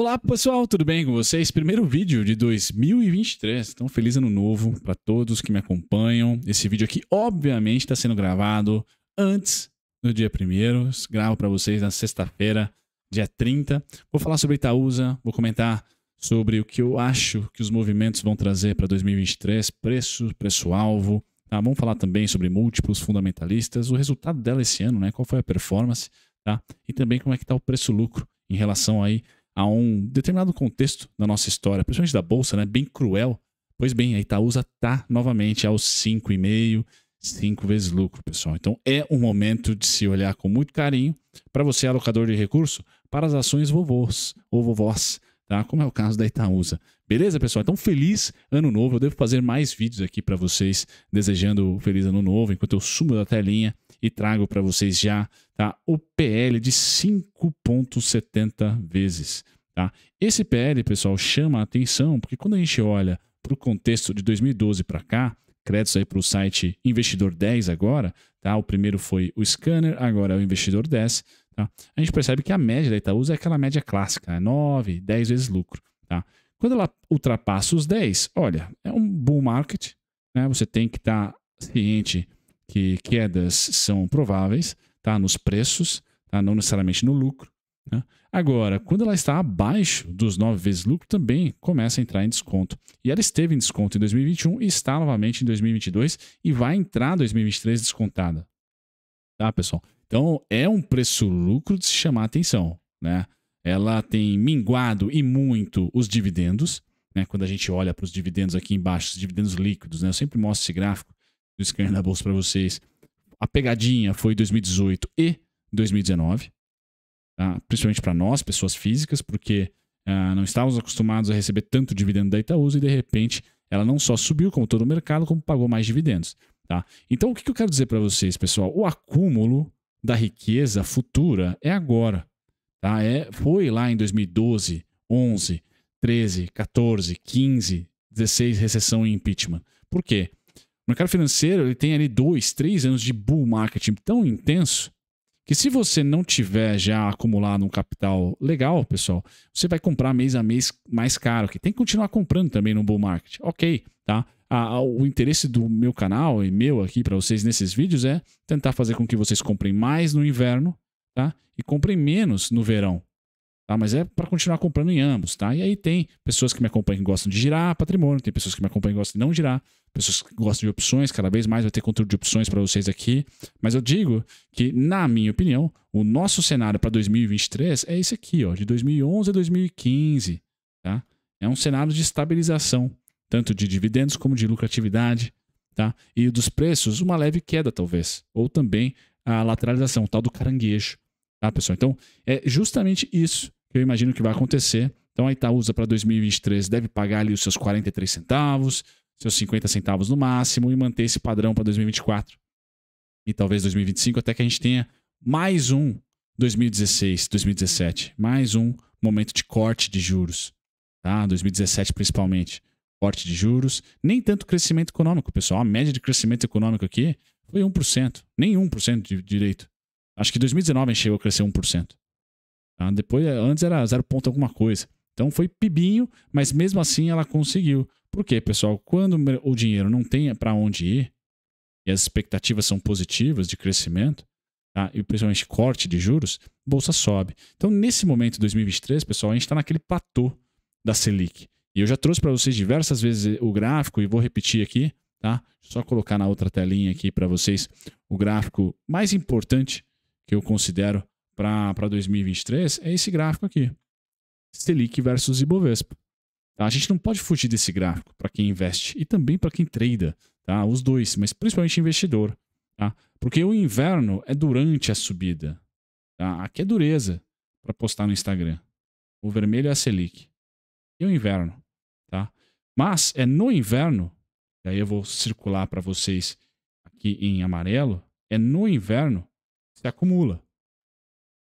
Olá pessoal, tudo bem com vocês? Primeiro vídeo de 2023, então feliz ano novo para todos que me acompanham. Esse vídeo aqui, obviamente, está sendo gravado antes do dia primeiro. Gravo para vocês na sexta-feira, dia 30. Vou falar sobre Itaúsa, vou comentar sobre o que eu acho que os movimentos vão trazer para 2023, preço, preço-alvo. Tá? Vamos falar também sobre múltiplos fundamentalistas, o resultado dela esse ano, né? Qual foi a performance, tá? E também como é que está o preço-lucro em relação aí a um determinado contexto da nossa história, principalmente da Bolsa, né? Bem cruel. Pois bem, a Itaúsa está novamente aos 5,5, cinco vezes lucro, pessoal. Então é um momento de se olhar com muito carinho para você, alocador de recurso, para as ações vovôs ou vovós, tá? Como é o caso da Itaúsa. Beleza, pessoal? Então, feliz ano novo. Eu devo fazer mais vídeos aqui para vocês, desejando feliz ano novo, enquanto eu sumo da telinha e trago para vocês já tá? o PL de 5,70 vezes. Tá? Esse PL, pessoal, chama a atenção porque quando a gente olha para o contexto de 2012 para cá, créditos aí para o site Investidor 10 agora, tá? o primeiro foi o Scanner, agora é o Investidor 10, tá? a gente percebe que a média da Itaúsa é aquela média clássica, né? 9, 10 vezes lucro. Tá? Quando ela ultrapassa os 10, olha, é um bull market, né? você tem que estar tá ciente que quedas são prováveis, tá? Nos preços, tá? Não necessariamente no lucro. Né? Agora, quando ela está abaixo dos nove vezes lucro, também começa a entrar em desconto. E ela esteve em desconto em 2021 e está novamente em 2022 e vai entrar em 2023 descontada. Tá, pessoal? Então, é um preço-lucro de se chamar atenção, né? Ela tem minguado e muito os dividendos, né? Quando a gente olha para os dividendos aqui embaixo, os dividendos líquidos, né? Eu sempre mostro esse gráfico do da bolsa para vocês. A pegadinha foi 2018 e 2019, tá? principalmente para nós, pessoas físicas, porque uh, não estávamos acostumados a receber tanto dividendo da Itaúsa e de repente ela não só subiu como todo o mercado, como pagou mais dividendos. Tá? Então o que eu quero dizer para vocês, pessoal? O acúmulo da riqueza futura é agora. Tá? É, foi lá em 2012, 11, 13, 14, 15, 16, recessão e impeachment. Por quê? O mercado financeiro ele tem ali dois, três anos de bull marketing tão intenso que se você não tiver já acumulado um capital legal, pessoal, você vai comprar mês a mês mais caro, que tem que continuar comprando também no bull market. Ok, tá? Ah, o interesse do meu canal e meu aqui para vocês nesses vídeos é tentar fazer com que vocês comprem mais no inverno, tá? E comprem menos no verão. Tá? Mas é para continuar comprando em ambos, tá? E aí tem pessoas que me acompanham que gostam de girar patrimônio, tem pessoas que me acompanham que gostam de não girar, pessoas que gostam de opções, cada vez mais vai ter conteúdo de opções para vocês aqui. Mas eu digo que, na minha opinião, o nosso cenário para 2023 é esse aqui, ó, de 2011 a 2015, tá? É um cenário de estabilização, tanto de dividendos como de lucratividade, tá? E dos preços, uma leve queda, talvez, ou também a lateralização, o tal do caranguejo. Tá, pessoal? Então, é justamente isso eu imagino que vai acontecer. Então a Itaúsa para 2023 deve pagar ali os seus 43 centavos, seus 50 centavos no máximo e manter esse padrão para 2024. E talvez 2025 até que a gente tenha mais um 2016, 2017, mais um momento de corte de juros, tá? 2017 principalmente, corte de juros, nem tanto crescimento econômico, pessoal. A média de crescimento econômico aqui foi 1%, nem 1% de direito. Acho que 2019 a gente chegou a crescer 1%. Tá? Depois, eh, antes era 0 ponto alguma coisa. Então foi pibinho, mas mesmo assim ela conseguiu. Por quê, pessoal? Quando o dinheiro não tem para onde ir e as expectativas são positivas de crescimento, tá? e principalmente corte de juros, bolsa sobe. Então nesse momento, 2023, pessoal, a gente está naquele platô da Selic. E eu já trouxe para vocês diversas vezes eh, o gráfico e vou repetir aqui, tá? Só colocar na outra telinha aqui para vocês o gráfico mais importante que eu considero para 2023 é esse gráfico aqui. Selic versus Ibovespa. Tá? A gente não pode fugir desse gráfico para quem investe e também para quem trada, tá? os dois, mas principalmente investidor. Tá? Porque o inverno é durante a subida. Tá? Aqui é dureza para postar no Instagram. O vermelho é a Selic. E o inverno. Tá? Mas é no inverno, e aí eu vou circular para vocês aqui em amarelo, é no inverno que se acumula.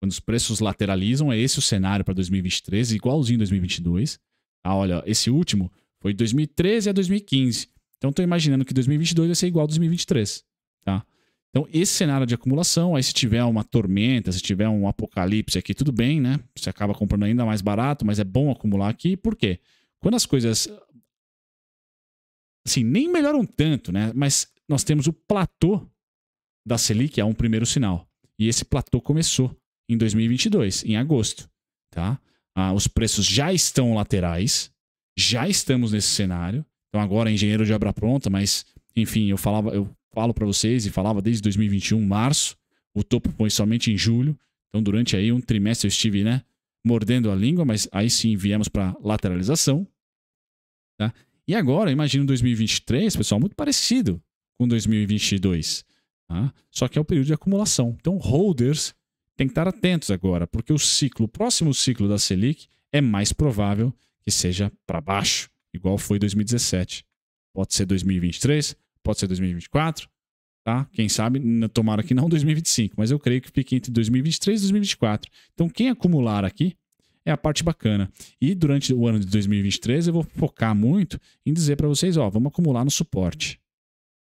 Quando os preços lateralizam, é esse o cenário para 2023, igualzinho 2022. Ah, tá? olha, esse último foi de 2013 a 2015. Então, estou imaginando que 2022 vai ser igual a 2023, tá? Então, esse cenário de acumulação, aí se tiver uma tormenta, se tiver um apocalipse aqui, tudo bem, né? Você acaba comprando ainda mais barato, mas é bom acumular aqui. Por quê? Quando as coisas, assim, nem melhoram tanto, né? Mas nós temos o platô da Selic, é um primeiro sinal. E esse platô começou em 2022, em agosto, tá? Ah, os preços já estão laterais, já estamos nesse cenário. Então agora é engenheiro de obra pronta, mas enfim, eu falava, eu falo para vocês e falava desde 2021, março, o topo foi somente em julho. Então durante aí um trimestre eu estive, né, mordendo a língua, mas aí sim viemos para lateralização, tá? E agora, imagino 2023, pessoal, muito parecido com 2022. Tá? Só que é o período de acumulação. Então, holders tem que estar atentos agora, porque o ciclo, o próximo ciclo da Selic é mais provável que seja para baixo, igual foi 2017. Pode ser 2023, pode ser 2024, tá? Quem sabe, tomara que não 2025, mas eu creio que fique entre 2023 e 2024. Então, quem acumular aqui é a parte bacana. E durante o ano de 2023 eu vou focar muito em dizer para vocês, ó, vamos acumular no suporte,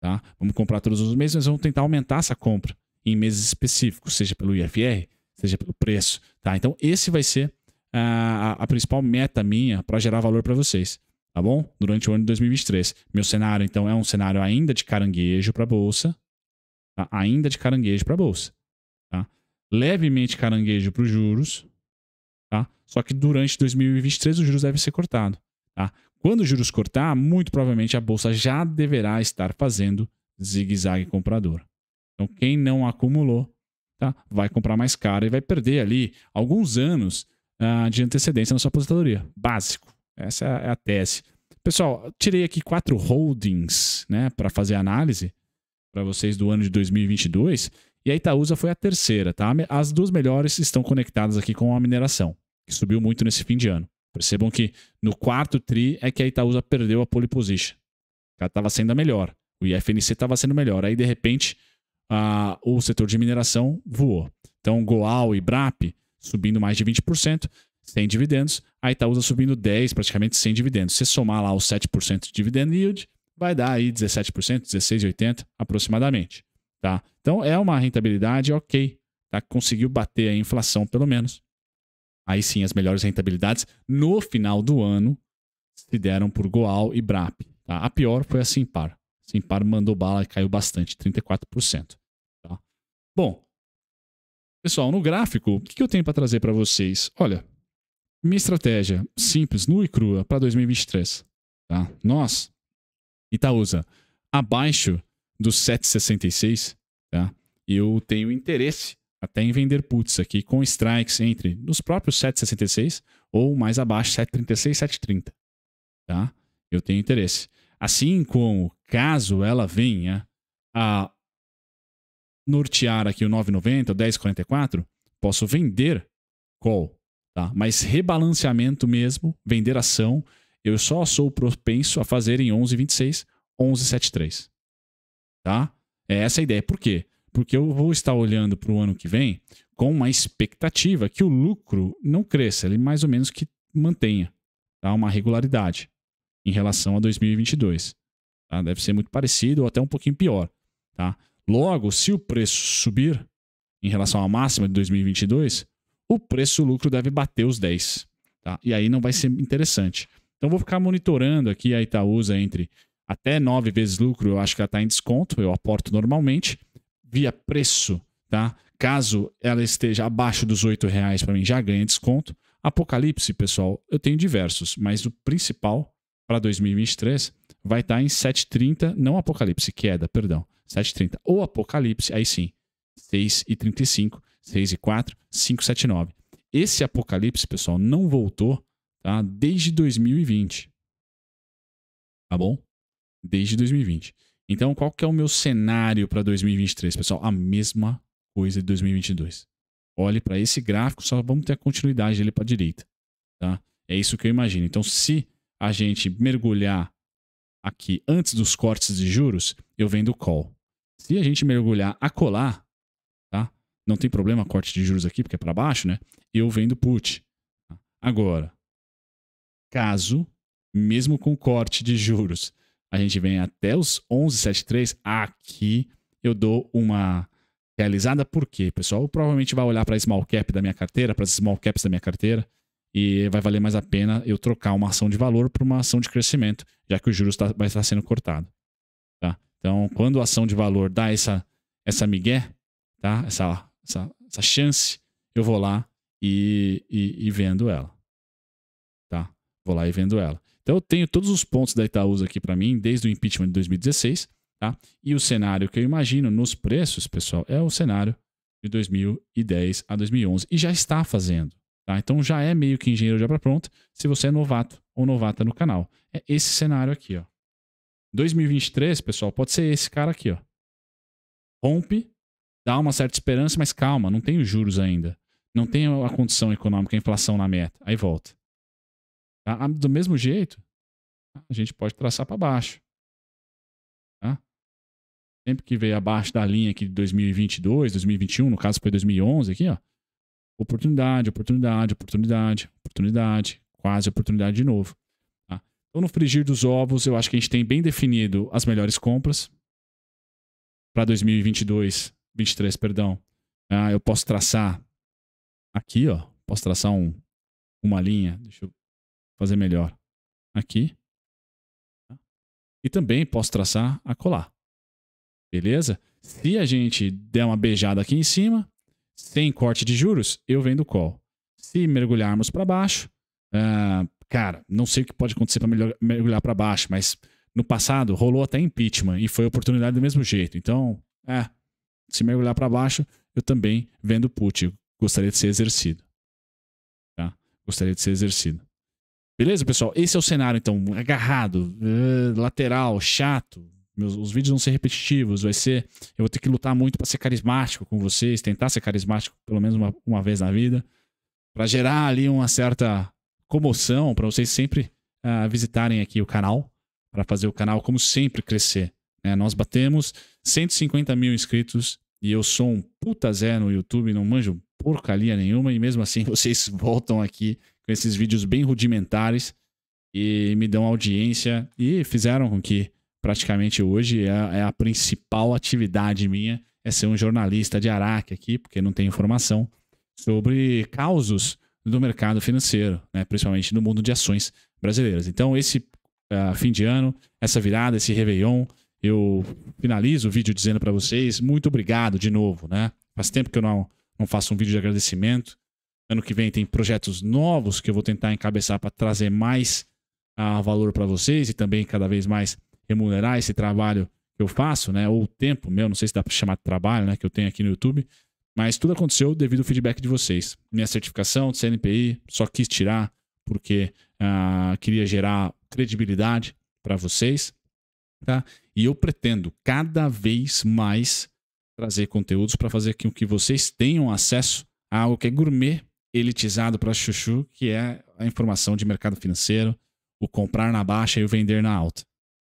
tá? Vamos comprar todos os meses, mas vamos tentar aumentar essa compra em meses específicos, seja pelo IFR, seja pelo preço, tá? Então esse vai ser a, a principal meta minha para gerar valor para vocês, tá bom? Durante o ano de 2023. Meu cenário então é um cenário ainda de caranguejo para a bolsa, tá? ainda de caranguejo para a bolsa, tá? Levemente caranguejo para os juros, tá? Só que durante 2023 os juros devem ser cortados, tá? Quando os juros cortar, muito provavelmente a bolsa já deverá estar fazendo zigue-zague comprador. Então, quem não acumulou, tá? Vai comprar mais caro e vai perder ali alguns anos uh, de antecedência na sua aposentadoria. Básico. Essa é a tese. Pessoal, tirei aqui quatro holdings, né, para fazer análise para vocês do ano de 2022. E a Itaúsa foi a terceira, tá? As duas melhores estão conectadas aqui com a mineração, que subiu muito nesse fim de ano. Percebam que no quarto tri é que a Itaúsa perdeu a pole position. Ela estava sendo a melhor. O IFNC estava sendo melhor. Aí, de repente, o setor de mineração voou. Então, Goal e Brap subindo mais de 20%, sem dividendos. A Itaúsa subindo 10%, praticamente sem dividendos. Se somar lá os 7% de dividend yield, vai dar aí 17%, 16,80% aproximadamente. Tá? Então, é uma rentabilidade ok. Tá? Conseguiu bater a inflação, pelo menos. Aí sim, as melhores rentabilidades no final do ano se deram por Goal e Brap. Tá? A pior foi a Simpar. Simpar mandou bala, e caiu bastante, 34%. Tá? Bom, pessoal, no gráfico, o que eu tenho para trazer para vocês? Olha, minha estratégia simples, nua e crua, para 2023. Tá? Nós, Itaúsa, abaixo dos 7,66, tá? eu tenho interesse até em vender puts aqui com strikes entre nos próprios 7,66 ou mais abaixo, 7,36, 7,30. Tá? Eu tenho interesse. Assim como caso ela venha a nortear aqui o 990, o 1044, posso vender call, tá? Mas rebalanceamento mesmo, vender ação, eu só sou propenso a fazer em 1126, 1173. Tá? É essa a ideia. Por quê? Porque eu vou estar olhando para o ano que vem com uma expectativa que o lucro não cresça, ele mais ou menos que mantenha tá? uma regularidade em relação a 2022. Tá? Deve ser muito parecido ou até um pouquinho pior. Tá? Logo, se o preço subir em relação à máxima de 2022, o preço-lucro deve bater os 10. Tá? E aí não vai ser interessante. Então vou ficar monitorando aqui a Itaúsa entre até 9 vezes lucro, eu acho que ela está em desconto, eu aporto normalmente, via preço, tá? Caso ela esteja abaixo dos 8 reais para mim, já ganha desconto. Apocalipse, pessoal, eu tenho diversos, mas o principal para 2023 vai estar tá em 7h30, não Apocalipse, queda, perdão. 7h30. O Apocalipse, aí sim, 6h35, 6h4, 5h79. Esse Apocalipse, pessoal, não voltou tá? desde 2020. Tá bom? Desde 2020. Então, qual que é o meu cenário para 2023, pessoal? A mesma coisa de 2022. Olhe para esse gráfico, só vamos ter a continuidade dele para a direita. Tá? É isso que eu imagino. Então, se a gente mergulhar aqui antes dos cortes de juros, eu vendo call. Se a gente mergulhar a colar, tá? Não tem problema corte de juros aqui, porque é para baixo, né? Eu vendo put. Agora, caso, mesmo com corte de juros, a gente vem até os 11,73, aqui eu dou uma realizada, por quê, pessoal? Eu provavelmente vai olhar para small cap da minha carteira, para as small caps da minha carteira, e vai valer mais a pena eu trocar uma ação de valor por uma ação de crescimento, já que o juros tá, vai estar sendo cortado. Tá? Então, quando a ação de valor dá essa, essa migué, tá? essa, essa, essa chance, eu vou lá e, e, e, vendo ela. Tá? Vou lá e vendo ela. Então, eu tenho todos os pontos da Itaúsa aqui para mim, desde o impeachment de 2016. Tá? E o cenário que eu imagino nos preços, pessoal, é o cenário de 2010 a 2011. E já está fazendo. Tá? Então já é meio que engenheiro de obra pronta se você é novato ou novata no canal. É esse cenário aqui, ó. 2023, pessoal, pode ser esse cara aqui, ó. Rompe, dá uma certa esperança, mas calma, não tem os juros ainda. Não tem a condição econômica, a inflação na meta. Aí volta. Tá? Ah, do mesmo jeito, a gente pode traçar para baixo. Tá? Sempre que veio abaixo da linha aqui de 2022, 2021, no caso foi 2011 aqui, ó. Oportunidade, oportunidade, oportunidade, oportunidade, quase oportunidade de novo. Tá? Então, no frigir dos ovos, eu acho que a gente tem bem definido as melhores compras para 2022, 23, perdão. Ah, eu posso traçar aqui, ó. Posso traçar um, uma linha. Deixa eu fazer melhor. Aqui. Tá? E também posso traçar a colar. Beleza? Se a gente der uma beijada aqui em cima, sem corte de juros, eu vendo call. Se mergulharmos para baixo, uh, cara, não sei o que pode acontecer para mergulhar para baixo, mas no passado rolou até impeachment e foi oportunidade do mesmo jeito. Então, é, se mergulhar para baixo, eu também vendo put. gostaria de ser exercido. Tá? Gostaria de ser exercido. Beleza, pessoal? Esse é o cenário, então, agarrado, eh, lateral, chato, meus, os vídeos vão ser repetitivos, vai ser. Eu vou ter que lutar muito para ser carismático com vocês, tentar ser carismático pelo menos uma, uma vez na vida, para gerar ali uma certa comoção, para vocês sempre uh, visitarem aqui o canal, para fazer o canal, como sempre, crescer. Né? Nós batemos 150 mil inscritos e eu sou um puta zé no YouTube, não manjo porcaria nenhuma, e mesmo assim vocês voltam aqui com esses vídeos bem rudimentares e me dão audiência e fizeram com que praticamente hoje é, é a principal atividade minha, é ser um jornalista de Araque aqui, porque não tem informação sobre causos do mercado financeiro, né? principalmente no mundo de ações brasileiras. Então, esse uh, fim de ano, essa virada, esse Réveillon, eu finalizo o vídeo dizendo para vocês muito obrigado de novo. Né? Faz tempo que eu não, não faço um vídeo de agradecimento. Ano que vem tem projetos novos que eu vou tentar encabeçar para trazer mais uh, valor para vocês e também cada vez mais remunerar esse trabalho que eu faço, né? Ou o tempo meu, não sei se dá para chamar de trabalho, né? Que eu tenho aqui no YouTube. Mas tudo aconteceu devido ao feedback de vocês. Minha certificação de CNPI, só quis tirar porque ah, queria gerar credibilidade para vocês. Tá? E eu pretendo cada vez mais trazer conteúdos para fazer com que vocês tenham acesso a algo que é gourmet, elitizado para chuchu, que é a informação de mercado financeiro, o comprar na baixa e o vender na alta.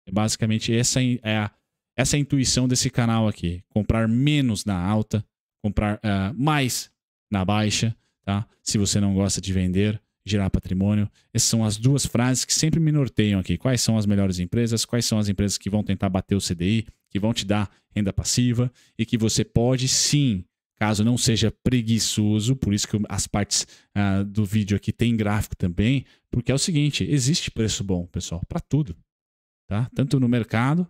É basicamente, essa é a, essa é a intuição desse canal aqui. Comprar menos na alta, comprar uh, mais na baixa, tá? Se você não gosta de vender, gerar patrimônio. Essas são as duas frases que sempre me norteiam aqui. Quais são as melhores empresas? Quais são as empresas que vão tentar bater o CDI, que vão te dar renda passiva e que você pode sim, caso não seja preguiçoso, por isso que as partes uh, do vídeo aqui tem gráfico também, porque é o seguinte, existe preço bom, pessoal, para tudo tá? Tanto no mercado,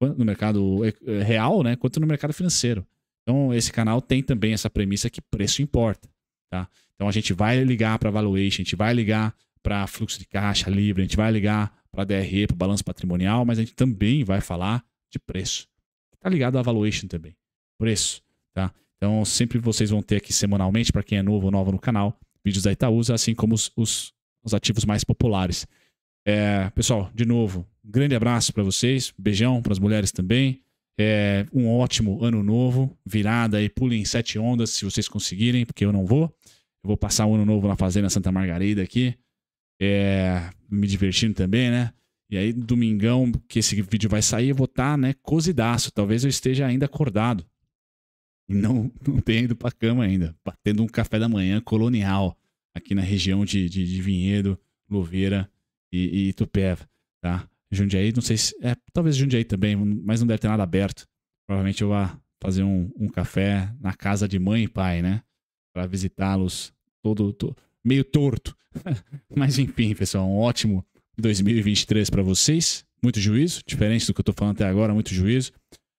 no mercado eh, real, né? Quanto no mercado financeiro. Então, esse canal tem também essa premissa que preço importa, tá? Então, a gente vai ligar para valuation, a gente vai ligar para fluxo de caixa livre, a gente vai ligar para DRE, para balanço patrimonial, mas a gente também vai falar de preço. Está ligado à valuation também. Preço, tá? Então, sempre vocês vão ter aqui semanalmente, para quem é novo ou nova no canal, vídeos da Itaúsa, assim como os, os, os ativos mais populares. É, pessoal, de novo, um grande abraço para vocês, beijão para as mulheres também. É, um ótimo ano novo, virada e pulem sete ondas se vocês conseguirem, porque eu não vou. Eu vou passar o um ano novo na Fazenda Santa Margarida aqui, é, me divertindo também, né? E aí, domingão que esse vídeo vai sair, eu vou estar, tá, né, cozidaço. Talvez eu esteja ainda acordado. E não, não tenha ido pra cama ainda. Batendo um café da manhã colonial aqui na região de, de, de Vinhedo, Louveira e, e Itupeva, tá? Jundiaí, não sei se. É, talvez Jundiaí também, mas não deve ter nada aberto. Provavelmente eu vá fazer um, um café na casa de mãe e pai, né? Para visitá-los todo, todo, meio torto. mas enfim, pessoal, um ótimo 2023 para vocês. Muito juízo, diferente do que eu tô falando até agora, muito juízo.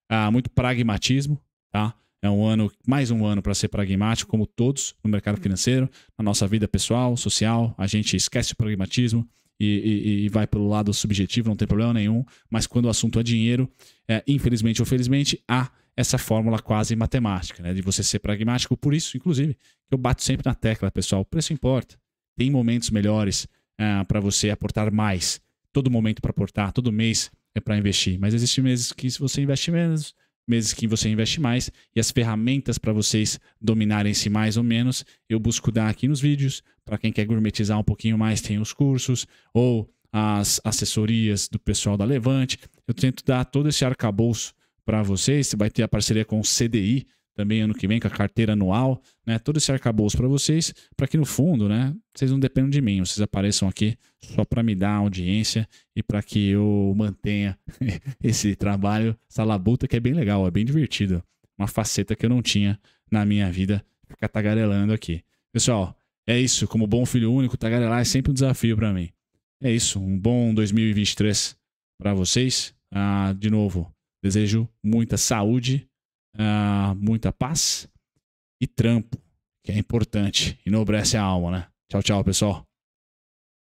Ah, muito pragmatismo, tá? É um ano, mais um ano para ser pragmático, como todos no mercado financeiro, na nossa vida pessoal, social. A gente esquece o pragmatismo, e, e, e, vai pelo lado subjetivo, não tem problema nenhum. Mas quando o assunto é dinheiro, é, infelizmente ou felizmente, há essa fórmula quase matemática, né? De você ser pragmático. Por isso, inclusive, que eu bato sempre na tecla, pessoal. O preço importa. Tem momentos melhores é, para você aportar mais. Todo momento para aportar, todo mês é para investir. Mas existem meses que se você investir menos, meses que você investe mais e as ferramentas para vocês dominarem-se mais ou menos, eu busco dar aqui nos vídeos. Para quem quer gourmetizar um pouquinho mais, tem os cursos ou as assessorias do pessoal da Levante. Eu tento dar todo esse arcabouço para vocês. Você vai ter a parceria com o CDI, também ano que vem com a carteira anual, né? Todo esse arcabouço para vocês, para que no fundo, né, vocês não dependam de mim, vocês apareçam aqui só para me dar audiência e para que eu mantenha esse trabalho, essa labuta que é bem legal, é bem divertido. Uma faceta que eu não tinha na minha vida, ficar tagarelando aqui. Pessoal, é isso, como bom filho único, tagarelar é sempre um desafio para mim. É isso, um bom 2023 para vocês. Ah, de novo, desejo muita saúde ah, muita paz e trampo, que é importante, enobrece a alma, né? Tchau, tchau, pessoal.